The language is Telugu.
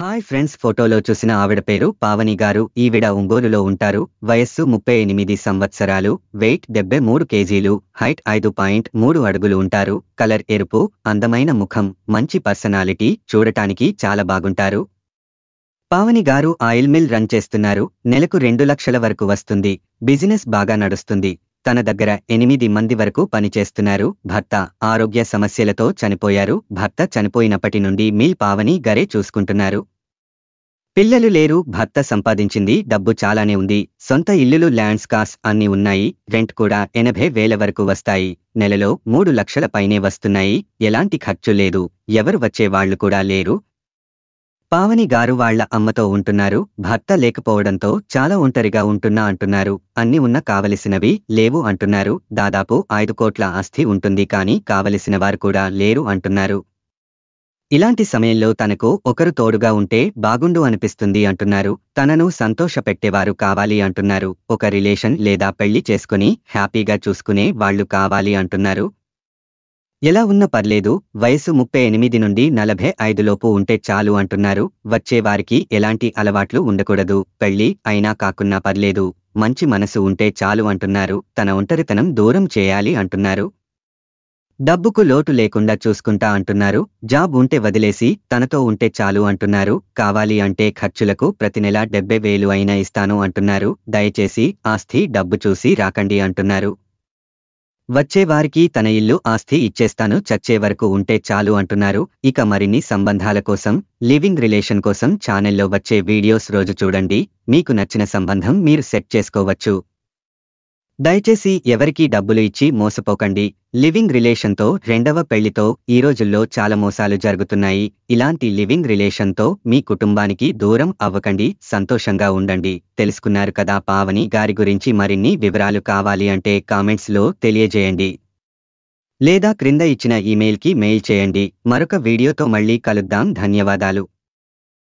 హాయ్ ఫ్రెండ్స్ ఫోటోలో చూసిన ఆవిడ పేరు పావని గారు ఈవిడ ఒంగోలులో ఉంటారు వయస్సు ముప్పై ఎనిమిది సంవత్సరాలు వెయిట్ డెబ్బై మూడు కేజీలు హైట్ ఐదు పాయింట్ మూడు అడుగులు ఉంటారు కలర్ ఎరుపు అందమైన ముఖం మంచి పర్సనాలిటీ చూడటానికి చాలా బాగుంటారు పావని గారు ఆయిల్ మిల్ రన్ చేస్తున్నారు నెలకు రెండు లక్షల వరకు వస్తుంది బిజినెస్ బాగా నడుస్తుంది తన దగ్గర ఎనిమిది మంది వరకు పనిచేస్తున్నారు భర్త ఆరోగ్య సమస్యలతో చనిపోయారు భర్త చనిపోయినప్పటి నుండి మీ పావని గరే చూసుకుంటున్నారు పిల్లలు లేరు భర్త సంపాదించింది డబ్బు చాలానే ఉంది సొంత ఇల్లులు ల్యాండ్స్ కాస్ అన్ని ఉన్నాయి రెంట్ కూడా ఎనభై వేల వరకు వస్తాయి నెలలో మూడు లక్షల పైనే వస్తున్నాయి ఎలాంటి ఖర్చు లేదు ఎవరు వచ్చేవాళ్లు కూడా లేరు పావని గారు వాళ్ల అమ్మతో ఉంటున్నారు భర్త లేకపోవడంతో చాలా ఒంటరిగా ఉంటున్నా అంటున్నారు అన్ని ఉన్న కావలసినవి లేవు అంటున్నారు దాదాపు ఐదు కోట్ల ఆస్తి ఉంటుంది కాని కావలసిన వారు కూడా లేరు అంటున్నారు ఇలాంటి సమయంలో తనకు ఒకరు తోడుగా ఉంటే బాగుండు అనిపిస్తుంది అంటున్నారు తనను సంతోషపెట్టేవారు కావాలి అంటున్నారు ఒక రిలేషన్ లేదా పెళ్లి చేసుకుని హ్యాపీగా చూసుకునే వాళ్లు కావాలి అంటున్నారు ఎలా ఉన్న పర్లేదు వయసు ముప్పై ఎనిమిది నుండి నలభై ఐదులోపు ఉంటే చాలు అంటున్నారు వచ్చేవారికి ఎలాంటి అలవాట్లు ఉండకూడదు పెళ్లి అయినా కాకున్నా పర్లేదు మంచి మనసు ఉంటే చాలు అంటున్నారు తన ఒంటరితనం దూరం చేయాలి అంటున్నారు డబ్బుకు లోటు లేకుండా చూసుకుంటా అంటున్నారు జాబ్ ఉంటే వదిలేసి తనతో ఉంటే చాలు అంటున్నారు కావాలి అంటే ఖర్చులకు ప్రతి నెలా డెబ్బై వేలు అయినా ఇస్తాను అంటున్నారు దయచేసి ఆస్తి డబ్బు చూసి రాకండి అంటున్నారు వచ్చేవారికి తన ఇల్లు ఆస్తి ఇచ్చేస్తాను చచ్చే వరకు ఉంటే చాలు అంటున్నారు ఇక మరిన్ని సంబంధాల కోసం లివింగ్ రిలేషన్ కోసం ఛానెల్లో వచ్చే వీడియోస్ రోజు చూడండి మీకు నచ్చిన సంబంధం మీరు సెట్ చేసుకోవచ్చు దయచేసి ఎవరికీ డబ్బులు ఇచ్చి మోసపోకండి లివింగ్ రిలేషన్తో రెండవ పెళ్లితో ఈ రోజుల్లో చాలా మోసాలు జరుగుతున్నాయి ఇలాంటి లివింగ్ రిలేషన్తో మీ కుటుంబానికి దూరం అవ్వకండి సంతోషంగా ఉండండి తెలుసుకున్నారు కదా పావని గారి గురించి మరిన్ని వివరాలు కావాలి అంటే కామెంట్స్లో తెలియజేయండి లేదా క్రింద ఇచ్చిన ఇమెయిల్కి మెయిల్ చేయండి మరొక వీడియోతో మళ్ళీ కలుద్దాం ధన్యవాదాలు